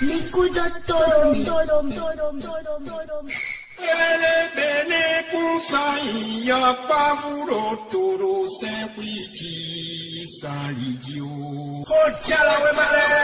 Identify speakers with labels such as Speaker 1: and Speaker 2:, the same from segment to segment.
Speaker 1: Pẹ̀lẹ́pẹ̀lẹ́ kún sa ìyàn pàfúrò tòrò sẹ́pì kì í sàríjì o. Ó jára wẹ́mẹ́rẹ́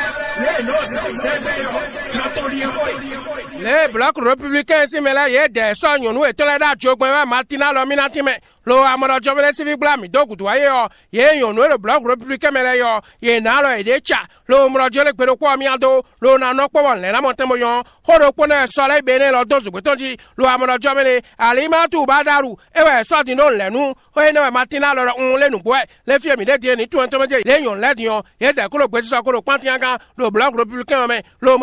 Speaker 1: lẹ́yìn náà sẹ́yìn sẹ́yìn yọ kátólì ẹ̀kọ́ yìí. Lé bùlọ́kù rẹ́púbílíkẹ́ sí mi lẹ́yìn èdè ẹ̀sọ́ ìyọ̀nù ètò ẹ̀dá àti ogun ẹ̀wẹ̀ Martina lọ́mínátìmẹ̀ lo amɔdɔjɔ mele sifi gblẽ ami do gudu aye yɔ ye nyɔnu le blɔk republike me le yɔ ye nalɔ ye de tsa lo mɔdɔjɔ le gbeɖokpɔ miado lo nanɔ kpɔbɔ nlɛ na mɔtɛmɔ yɔ xɔ do kpɔ ne le bene lɔ do zogbetɔ dzi lo amɔdɔjɔ mele alimatu ba daru ewɔ sɔ di no nlɛ nu oye ne wɔ mati na lɔrɔ ŋu le nugbɔɛ le fi mi de die ni tuwɔntɔ me dze le nyɔnu le diɔ ye de kolo gbesisɔ kolo kpantia gan lo blɔk republike me lo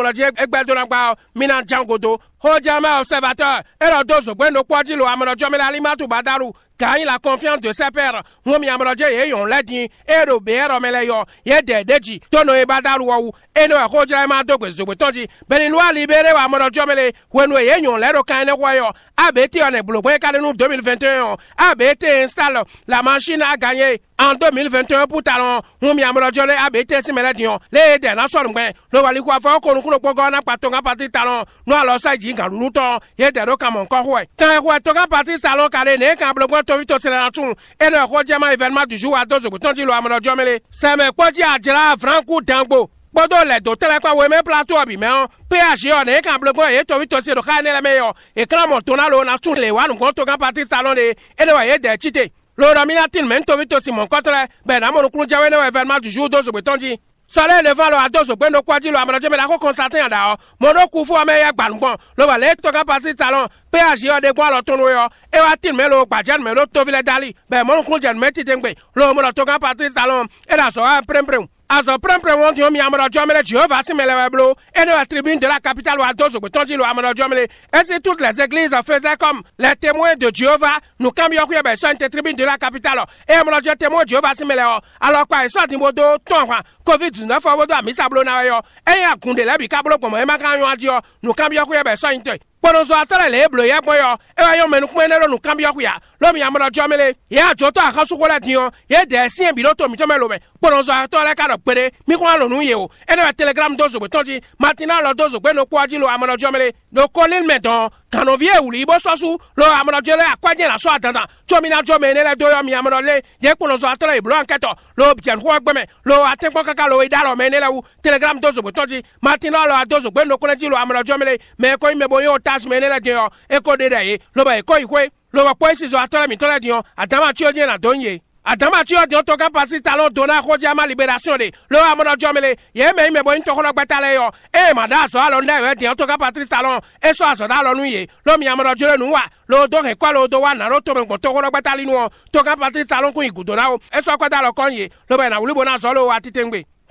Speaker 1: observateur erɔ do zogbendo kpɔ dzi lo amɔdɔjɔ mele ka la confiance de sɛpɛr ŋun mi amorɔdze ye yɔn lɛ di e do be yɔrɔ mi lɛ yɔ ye dɛ de dzi tono ye ba daru wɔwu e ne wa ko e dzra ma do gbezogbe tɔn dzi benin wa libere wa amorɔdze mi le wenu ye yɔn lɛ do kan ne kɔ yɔ abe te yɔ ne bulogbo ye ka nu 2021 abe te installe la machine a gagné en 2021 pour talon hun mi amrɔjɔ le abe te si mɛlɛ diɔ le ye dɛnɛ sɔrɔ ŋgbɛ nobali ko afɔ konukulo kpɔgɔ na kpato ŋa pati talon nu alɔ sa dzi nka lulu tɔ ye dɛ do kamɔ nkɔhɔɛ kan ɛkɔɛ to ŋa pati salon ka le ne kan bulongbɔ tovi to sɛlɛ na tun e de ɛkɔ jɛma événement du jour wa do zogbotɔn ti lo amrɔjɔ mele sɛmɛ kpɔdzi adzra franku dangbo kpɔdo le dotɛlɛ kpa wɛmɛ plateau ɔbi mɛ ph yɔ ne kan bulongbɔ ye tovi to si do ka ne lɛ mɛ yɔ ekele mɔ to na lo na tun le wa nugbɔ to ŋa pati salon de e de wa ye dɛ tite lora minatin mɛ ntomi tosi mɔ nkɔtɔrɛ bɛn amonu kuru jɛwɛ ne wɛ vɛnma dusu dozo gbetɔn dzi sɔlɛ le van lo adoso gbe nokwadzi lo amedɔdze me la ko kɔnsate yan da yɔ monoku fún ɔmɛ ya gbanugbɔn loba le etɔ ka pasi salɔn péage yɔ de gbɔn alɔtɔnu yɔ ewa ti numɛ lo gbadzɛ numɛ lo tovi le dali bɛn mɔnukun jɛ numɛ titi gbe lo mɔlɔtɔ ka pasi salɔn eda sɔ wa pɛrɛnpɛrɛn azɔ pɛrɛnpɛrɛn wɔn tun yɛ mi amɔdɔjɔmele jehova simele wɛ bolo ene wa tribune de la capitale wa do zogbetɔnji lo amɔdɔjɔmele esi toutes les églises faisaient comme les témoins de jehova nous kam yɔ kuyɛ bɛ sɔn te tribune de la capitale eye amɔdɔjɔ témoins jehova simele wɔ alɔkpa esɔti wo do tɔn hã covid nineteen wo do amisa bolo na wɛ yɔ eye agunde lɛbi kabolo gbɔmɔ ema kan yɔ adi yɔ nous kam yɔ kuyɛ bɛ sɔn te kpɔnɔzɔ atara le eblo ya gbɔyɔ ewa yɔ mɛnu kumɛ nɛrɛ nu kambi yɔkuya lɔmi amɔnɔ jɔ mele ya jɔ tɔ akasogo la diɲɔ ye dɛ siɲɛ bi lɔtɔ mi lomɛ kpɔnɔzɔ atɔ ka dɔ kpere mi alonu ye o ɛnɛ bɛ telegram dɔ zogbe tɔnti matina lɔ dɔ zogbe no kɔdzi lo amɔnɔ jɔ mele mɛ dɔn kanovie wuli ibo sɔsu lo amɔnɔdze le akɔdze la sɔ adana tso mi na tso me ne le doyɔ mi amɔnɔ le ye kplɔ zɔ atɔ le iblo ankɛtɔ lo bianxɔ gbɛmɛ lo atekpɔ kaka lo eda lɔ me ne le wu telegram do zogbe tɔdzi martin lɔ lo ado zogbe nokone dzi lo amɔnɔdze mi le mɛ ekɔ yi me bo ye o tas me ne le doyɔ eko de ɖe ye lo ba ekɔ yi koe lo ba kpɔ esi zɔ atɔ le mi tɔ le diɔ adama tso dzi na do n ye adamati yɔ deɛ tɔgɔ pasi ta lɔ donna ko liberation de lo amɔnɔ jɔn mele yɛ mɛ imɛ bɔ ntɔkɔnɔ gbɛta lɛ yɔ ee eh, ma da sɔ alɔ nda yɛ deɛ tɔgɔ patri ta lɔ esɔ asɔda alɔ nu ye lo mi amɔnɔ jɔn nu wa lo do he kɔ lo do wa naro tɔmɛ gbɔ tɔkɔnɔ gbɛta li nu wɔ tɔgɔ patri ta lɔ kun igudo la o esɔ kɔda lɔ kɔn ye lo bɛ na wuli bo na zɔ lo wa tite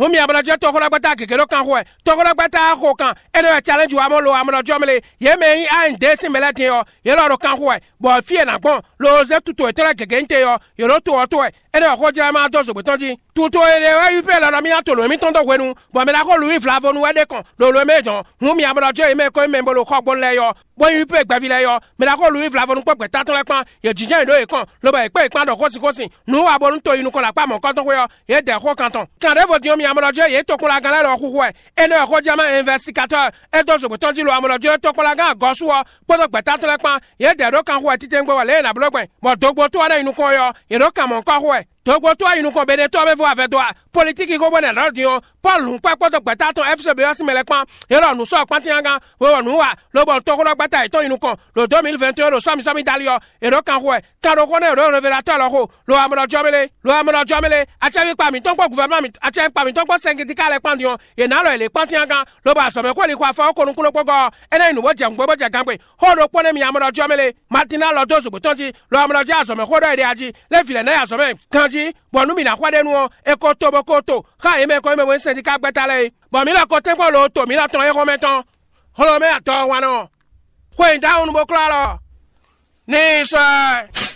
Speaker 1: humi amlɔdzɔ tɔkɔlɔgbɛta gegelo kan xɔɛ tɔkɔlɔgbɛta xɔ kan ene yɛ challenge wa mɔlò amlɔdzɔ mele yɛ mɛ yi ayin de si mɛlɛ ten yɔ yɛlɛ ɔrɔ kan xɔɛ bɔn fiye nagbɔn lɔzɛ tutu etɔlɔ gege ŋte yɔ yɛlɛ to wɔtɔɛ ene xɔ dze ma dɔ zogbetɔ dzi tutu ere wa yi ƒe lɔlɔ mi atolo mi tɔntɔ wɛ bɔnmela ko luwi fila fɔ nu kɔn lolo me jɔn ŋun mi abɔlɔ tso yi me ko me bolo xɔ gbɔ lɛ yɔ bɔn yi ƒe gbavi lɛ yɔ mela ko luwi fila fɔ nu kpɔkpɛ tatɔ kpɔn ye dzidzɛ yi do yi kɔn loba ekpe ekpe dɔ kosi kosi nu nu to yi nu kɔ la kpa mɔ kɔ yɔ ye ɖo togo to ayinu kɔ bene to a bɛ fɔ a fɛ to a politiki ko bɔnɛ lɔri diɲɔ paul nu kpɛ kpɔtɔ gbɛta tɔn ɛpise bɛ yɔsi mɛlɛ kpɔn yɔrɔ nu sɔ kpɔntiya kan wɔwɔ nu wa lɔbɔ tɔgɔlɔ gbɛta itɔ yinu kɔ lɔ deux mille vingt et un lɔ sɔmisɔmi daliyɔ èrò kan kɔɛ kado kɔnɛ èrò revela tɔ lɔ ko lɔ amɔdɔ jɔmele lɔ amɔdɔ jɔmele atsɛbi kpami tɔnkpɔ gouvernement atsɛbi kpami tɔnkpɔ sɛnkitika lɛ kpɔn diɲɔ yena lɔ ele kpɔntiya kan lɔbɔ asɔmɛ kɔli kɔ afɔ okonu kolo kpɔgɔ ɛnɛ yinu bɔ jɛngbɔ bɔ jɛgangbe hɔdo kpɔnɛ mi amɔdɔ jɔmele martina lɔ do zogbotɔnti lɔ amɔdɔ jɛ asɔmɛ kɔdɔ yɛ de adi lɛ filɛ n'a yasɔmɛ kanji dzi bɔn nu mi na xɔ ɖe nuɔ ekɔ to bɔ ko to xa yi mɛ kɔ mɛ mo ŋusẽ ka gbɛta le ye bɔn mi la kɔ te kpɔ lo to mi la tɔn exɔ mɛ tɔn xɔlɔ mɛ atɔ wa nɔ xɔ yi da wo nu bo klɔ alɔ ne sɔɛ.